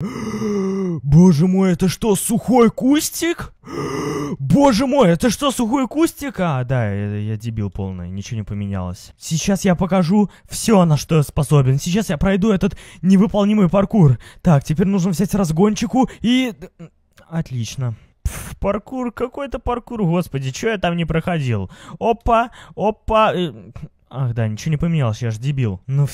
Боже мой, это что, сухой кустик? Боже мой, это что, сухой кустик? А, да, я, я дебил полный, ничего не поменялось. Сейчас я покажу все, на что я способен. Сейчас я пройду этот невыполнимый паркур. Так, теперь нужно взять разгончику и... Отлично. Пф, паркур, какой-то паркур, господи, что я там не проходил? Опа, опа... Э, ах да, ничего не поменялось, я ж дебил. Ну